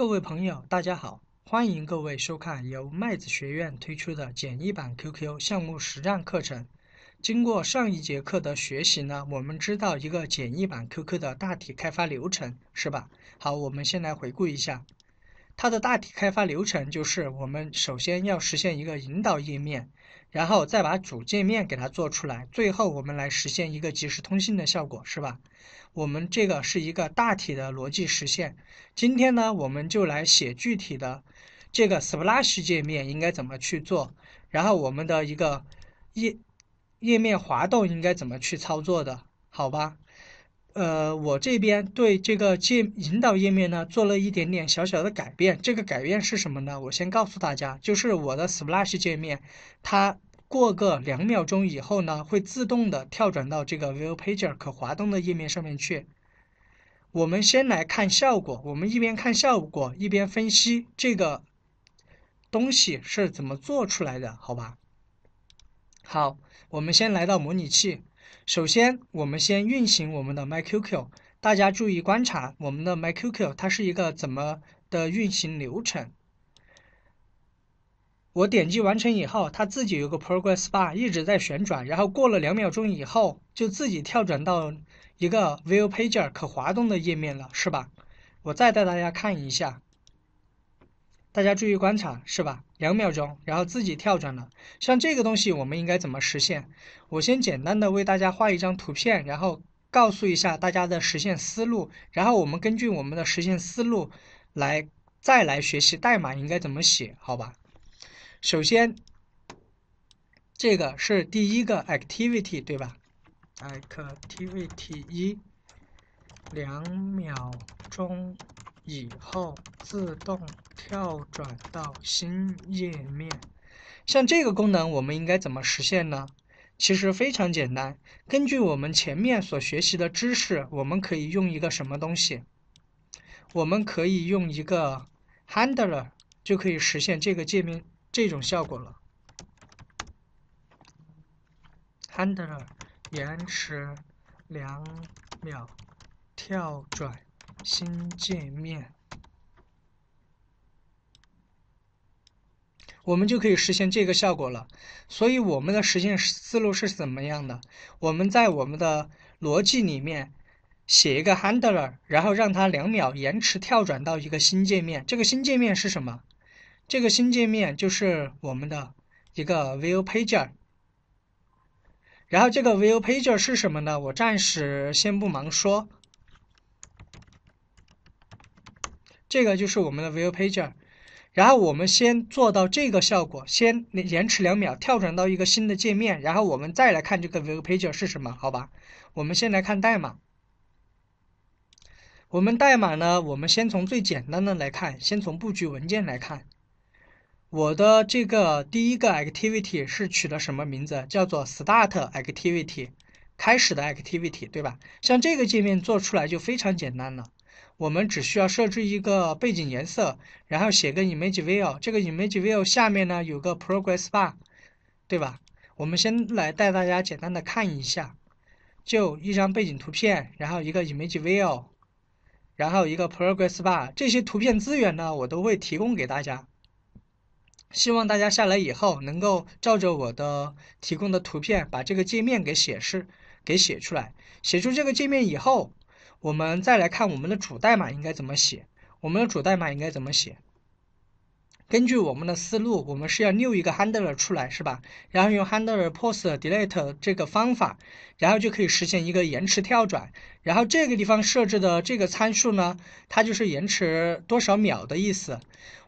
各位朋友，大家好，欢迎各位收看由麦子学院推出的简易版 QQ 项目实战课程。经过上一节课的学习呢，我们知道一个简易版 QQ 的大体开发流程，是吧？好，我们先来回顾一下。它的大体开发流程就是，我们首先要实现一个引导页面，然后再把主界面给它做出来，最后我们来实现一个即时通信的效果，是吧？我们这个是一个大体的逻辑实现。今天呢，我们就来写具体的这个 splash 界面应该怎么去做，然后我们的一个页页面滑动应该怎么去操作的，好吧？呃，我这边对这个界引导页面呢做了一点点小小的改变，这个改变是什么呢？我先告诉大家，就是我的 slash p 界面，它过个两秒钟以后呢，会自动的跳转到这个 viewpager 可滑动的页面上面去。我们先来看效果，我们一边看效果一边分析这个东西是怎么做出来的，好吧？好，我们先来到模拟器。首先，我们先运行我们的 MyQQ，大家注意观察我们的 MyQQ，它是一个怎么的运行流程？我点击完成以后，它自己有个 Progress Bar 一直在旋转，然后过了两秒钟以后，就自己跳转到一个 View Pager 可滑动的页面了，是吧？我再带大家看一下。大家注意观察，是吧？两秒钟，然后自己跳转了。像这个东西，我们应该怎么实现？我先简单的为大家画一张图片，然后告诉一下大家的实现思路，然后我们根据我们的实现思路，来再来学习代码应该怎么写，好吧？首先，这个是第一个 Activity，对吧？Activity 一，两秒钟。以后自动跳转到新页面，像这个功能我们应该怎么实现呢？其实非常简单，根据我们前面所学习的知识，我们可以用一个什么东西？我们可以用一个 handler 就可以实现这个界面这种效果了。handler 延时两秒跳转。新界面，我们就可以实现这个效果了。所以我们的实现思路是怎么样的？我们在我们的逻辑里面写一个 handler，然后让它两秒延迟跳转到一个新界面。这个新界面是什么？这个新界面就是我们的一个 view pager。然后这个 view pager 是什么呢？我暂时先不忙说。这个就是我们的 View Pager，然后我们先做到这个效果，先延迟两秒跳转到一个新的界面，然后我们再来看这个 View Pager 是什么，好吧？我们先来看代码。我们代码呢，我们先从最简单的来看，先从布局文件来看。我的这个第一个 Activity 是取的什么名字？叫做 Start Activity，开始的 Activity，对吧？像这个界面做出来就非常简单了。我们只需要设置一个背景颜色，然后写个 Image View，这个 Image View 下面呢有个 Progress Bar，对吧？我们先来带大家简单的看一下，就一张背景图片，然后一个 Image View，然后一个 Progress Bar，这些图片资源呢我都会提供给大家，希望大家下来以后能够照着我的提供的图片把这个界面给显示，给写出来，写出这个界面以后。我们再来看我们的主代码应该怎么写。我们的主代码应该怎么写？根据我们的思路，我们是要 new 一个 handler 出来，是吧？然后用 h a n d l e r p o s t d e l a t e 这个方法，然后就可以实现一个延迟跳转。然后这个地方设置的这个参数呢，它就是延迟多少秒的意思。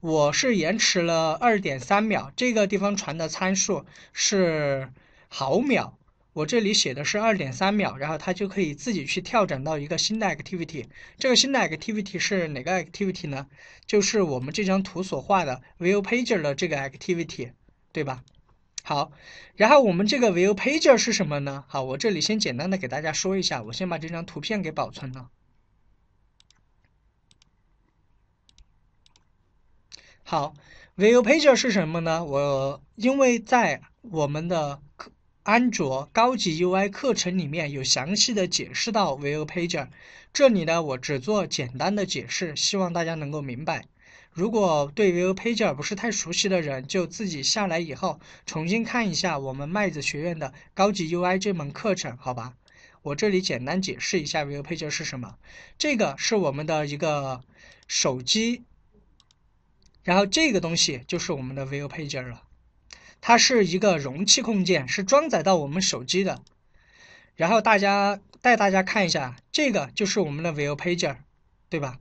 我是延迟了二点三秒。这个地方传的参数是毫秒。我这里写的是二点三秒，然后它就可以自己去跳转到一个新的 activity。这个新的 activity 是哪个 activity 呢？就是我们这张图所画的 view pager 的这个 activity，对吧？好，然后我们这个 view pager 是什么呢？好，我这里先简单的给大家说一下，我先把这张图片给保存了。好，view pager 是什么呢？我因为在我们的。安卓高级 UI 课程里面有详细的解释到 ViewPager，这里呢我只做简单的解释，希望大家能够明白。如果对 ViewPager 不是太熟悉的人，就自己下来以后重新看一下我们麦子学院的高级 UI 这门课程，好吧？我这里简单解释一下 ViewPager 是什么，这个是我们的一个手机，然后这个东西就是我们的 ViewPager 了。它是一个容器控件，是装载到我们手机的。然后大家带大家看一下，这个就是我们的 View Pager，对吧？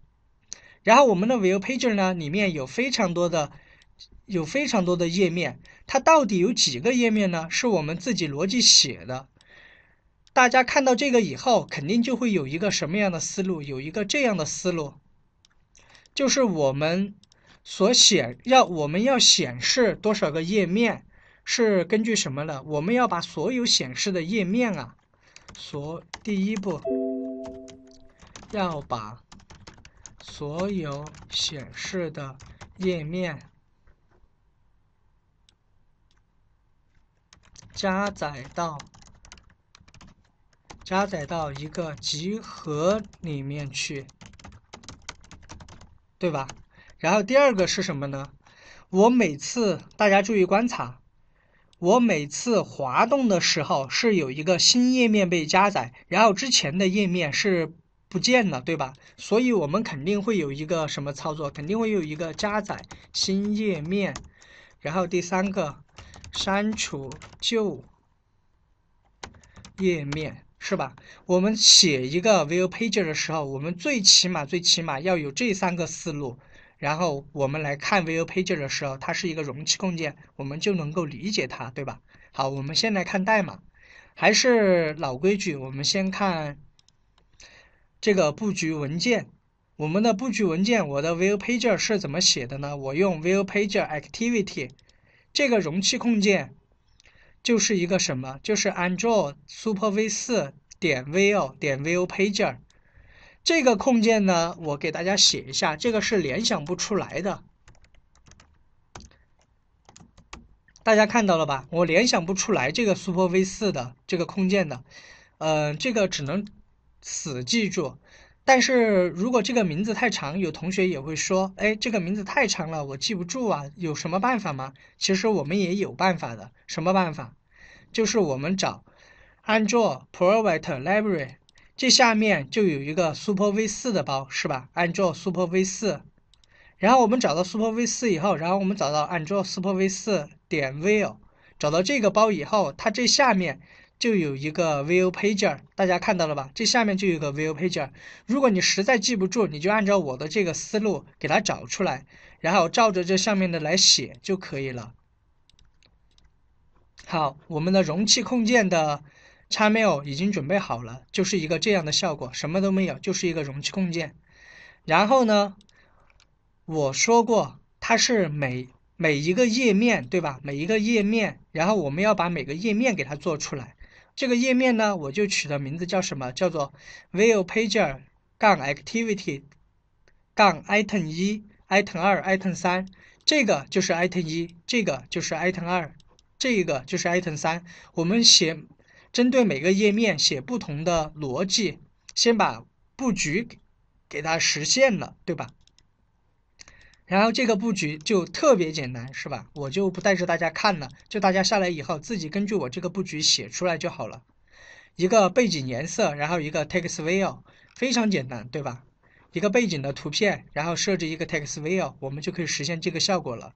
然后我们的 View Pager 呢，里面有非常多的、有非常多的页面。它到底有几个页面呢？是我们自己逻辑写的。大家看到这个以后，肯定就会有一个什么样的思路？有一个这样的思路，就是我们所显要我们要显示多少个页面？是根据什么呢？我们要把所有显示的页面啊，所第一步要把所有显示的页面加载到加载到一个集合里面去，对吧？然后第二个是什么呢？我每次大家注意观察。我每次滑动的时候是有一个新页面被加载，然后之前的页面是不见了，对吧？所以我们肯定会有一个什么操作？肯定会有一个加载新页面，然后第三个删除旧页面，是吧？我们写一个 View Pager 的时候，我们最起码最起码要有这三个思路。然后我们来看 View e r 的时候，它是一个容器控件，我们就能够理解它，对吧？好，我们先来看代码，还是老规矩，我们先看这个布局文件。我们的布局文件，我的 View e r 是怎么写的呢？我用 ViewPagerActivity 这个容器控件，就是一个什么？就是 Android Super V 四点 View 点 ViewPager。这个控件呢，我给大家写一下，这个是联想不出来的。大家看到了吧？我联想不出来这个 super v 4的这个控件的，嗯，这个只能死记住。但是如果这个名字太长，有同学也会说，哎，这个名字太长了，我记不住啊，有什么办法吗？其实我们也有办法的，什么办法？就是我们找安卓 private library。这下面就有一个 Super V4 的包，是吧？按 n Super V4，然后我们找到 Super V4 以后，然后我们找到按 n Super V4 点 View，找到这个包以后，它这下面就有一个 View Pager，大家看到了吧？这下面就有一个 View Pager。如果你实在记不住，你就按照我的这个思路给它找出来，然后照着这上面的来写就可以了。好，我们的容器控件的。x m l 已经准备好了，就是一个这样的效果，什么都没有，就是一个容器控件。然后呢，我说过它是每每一个页面对吧？每一个页面，然后我们要把每个页面给它做出来。这个页面呢，我就取的名字叫什么？叫做 ViewPager 杠 Activity 杠 Item 一、Item 二、Item 三。这个就是 Item 一，这个就是 Item 二，这个就是 Item 三。我们写。针对每个页面写不同的逻辑，先把布局给它实现了，对吧？然后这个布局就特别简单，是吧？我就不带着大家看了，就大家下来以后自己根据我这个布局写出来就好了。一个背景颜色，然后一个 text view，非常简单，对吧？一个背景的图片，然后设置一个 text view，我们就可以实现这个效果了。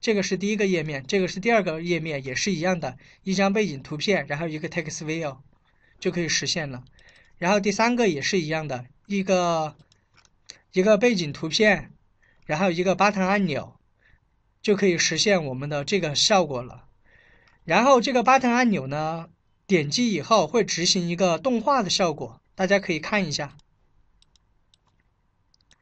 这个是第一个页面，这个是第二个页面，也是一样的，一张背景图片，然后一个 text view 就可以实现了。然后第三个也是一样的，一个一个背景图片，然后一个 button 按钮，就可以实现我们的这个效果了。然后这个 button 按钮呢，点击以后会执行一个动画的效果，大家可以看一下，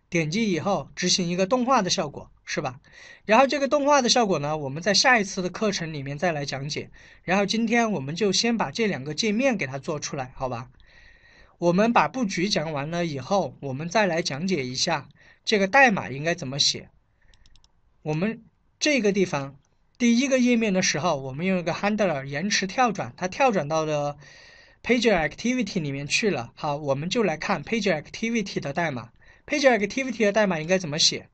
点击以后执行一个动画的效果。是吧？然后这个动画的效果呢，我们在下一次的课程里面再来讲解。然后今天我们就先把这两个界面给它做出来，好吧？我们把布局讲完了以后，我们再来讲解一下这个代码应该怎么写。我们这个地方第一个页面的时候，我们用一个 handler 延迟跳转，它跳转到了 pager activity 里面去了。好，我们就来看 pager activity 的代码。pager activity 的代码应该怎么写？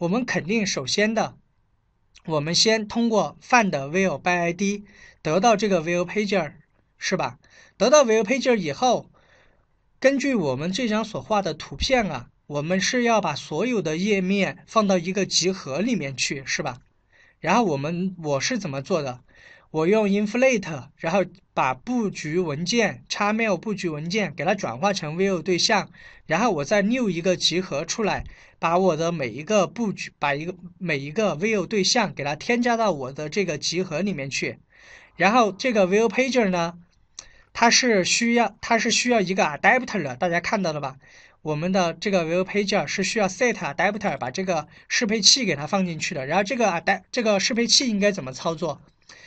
我们肯定首先的，我们先通过 find view by id 得到这个 view pager 是吧？得到 view pager 以后，根据我们这张所画的图片啊，我们是要把所有的页面放到一个集合里面去是吧？然后我们我是怎么做的？我用 inflate，然后把布局文件、xml 布局文件给它转化成 view 对象，然后我再 new 一个集合出来，把我的每一个布局，把一个每一个 view 对象给它添加到我的这个集合里面去。然后这个 view pager 呢，它是需要它是需要一个 adapter 的，大家看到了吧？我们的这个 view pager 是需要 set adapter 把这个适配器给它放进去的。然后这个这个适配器应该怎么操作？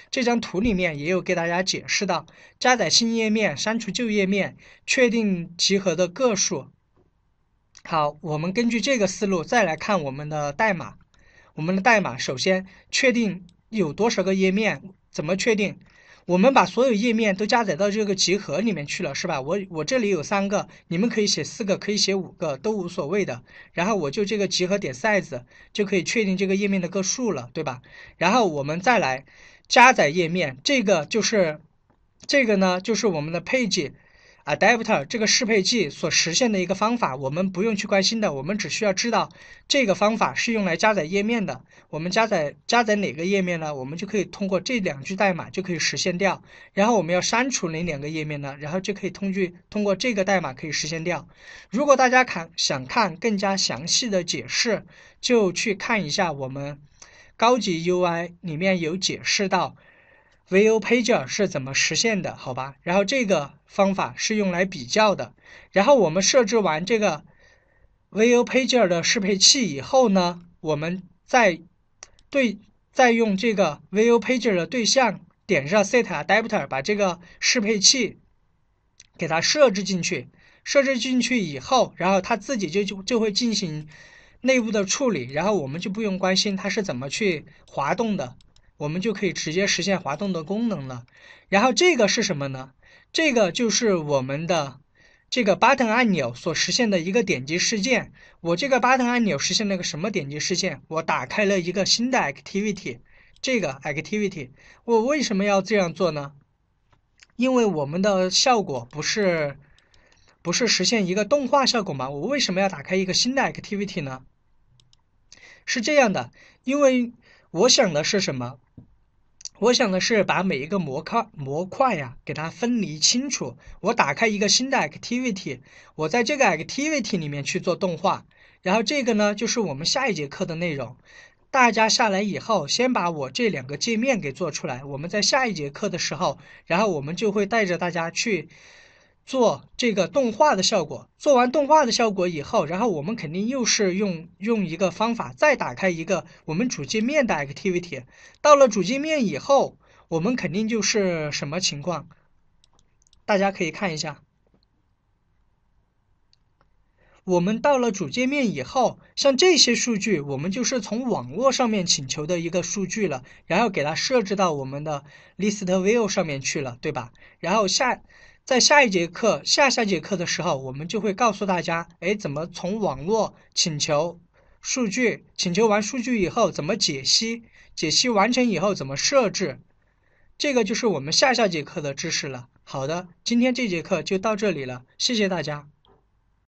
这张图里面也有给大家解释到，加载新页面，删除旧页面，确定集合的个数。好，我们根据这个思路再来看我们的代码。我们的代码首先确定有多少个页面，怎么确定？我们把所有页面都加载到这个集合里面去了，是吧？我我这里有三个，你们可以写四个，可以写五个，都无所谓的。然后我就这个集合点 size 就可以确定这个页面的个数了，对吧？然后我们再来加载页面，这个就是这个呢，就是我们的 page。Adapter 这个适配器所实现的一个方法，我们不用去关心的，我们只需要知道这个方法是用来加载页面的。我们加载加载哪个页面呢？我们就可以通过这两句代码就可以实现掉。然后我们要删除哪两个页面呢？然后就可以通据通过这个代码可以实现掉。如果大家看想看更加详细的解释，就去看一下我们高级 UI 里面有解释到。View Pager 是怎么实现的？好吧，然后这个方法是用来比较的。然后我们设置完这个 View Pager 的适配器以后呢，我们再对再用这个 View Pager 的对象点上 set Adapter，把这个适配器给它设置进去。设置进去以后，然后它自己就就就会进行内部的处理，然后我们就不用关心它是怎么去滑动的。我们就可以直接实现滑动的功能了。然后这个是什么呢？这个就是我们的这个 button 按钮所实现的一个点击事件。我这个 button 按钮实现了个什么点击事件？我打开了一个新的 activity。这个 activity 我为什么要这样做呢？因为我们的效果不是不是实现一个动画效果吗？我为什么要打开一个新的 activity 呢？是这样的，因为。我想的是什么？我想的是把每一个模块模块呀给它分离清楚。我打开一个新的 activity，我在这个 activity 里面去做动画。然后这个呢，就是我们下一节课的内容。大家下来以后，先把我这两个界面给做出来。我们在下一节课的时候，然后我们就会带着大家去。做这个动画的效果，做完动画的效果以后，然后我们肯定又是用用一个方法再打开一个我们主界面的 activity。到了主界面以后，我们肯定就是什么情况？大家可以看一下，我们到了主界面以后，像这些数据，我们就是从网络上面请求的一个数据了，然后给它设置到我们的 list view 上面去了，对吧？然后下。在下一节课、下下节课的时候，我们就会告诉大家，哎，怎么从网络请求数据，请求完数据以后怎么解析，解析完成以后怎么设置，这个就是我们下下节课的知识了。好的，今天这节课就到这里了，谢谢大家。